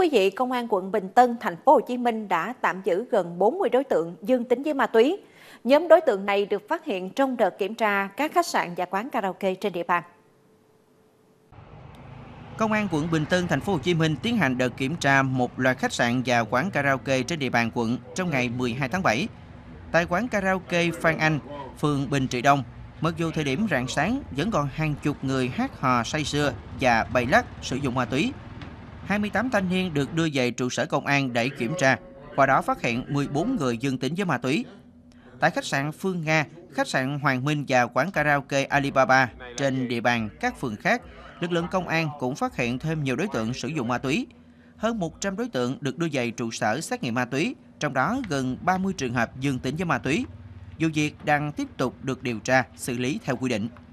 quý vị, Công an quận Bình Tân, thành phố Hồ Chí Minh đã tạm giữ gần 40 đối tượng dương tính với ma túy. Nhóm đối tượng này được phát hiện trong đợt kiểm tra các khách sạn và quán karaoke trên địa bàn. Công an quận Bình Tân, thành phố Hồ Chí Minh tiến hành đợt kiểm tra một loạt khách sạn và quán karaoke trên địa bàn quận trong ngày 12 tháng 7. Tại quán karaoke Phan Anh, phường Bình Trị Đông, mặc dù thời điểm rạng sáng vẫn còn hàng chục người hát hò say sưa và bày lắc sử dụng ma túy. 28 thanh niên được đưa về trụ sở công an để kiểm tra, qua đó phát hiện 14 người dương tính với ma túy. Tại khách sạn Phương Nga, khách sạn Hoàng Minh và quán karaoke Alibaba trên địa bàn các phường khác, lực lượng công an cũng phát hiện thêm nhiều đối tượng sử dụng ma túy. Hơn 100 đối tượng được đưa về trụ sở xét nghiệm ma túy, trong đó gần 30 trường hợp dương tính với ma túy. Vụ việc đang tiếp tục được điều tra, xử lý theo quy định.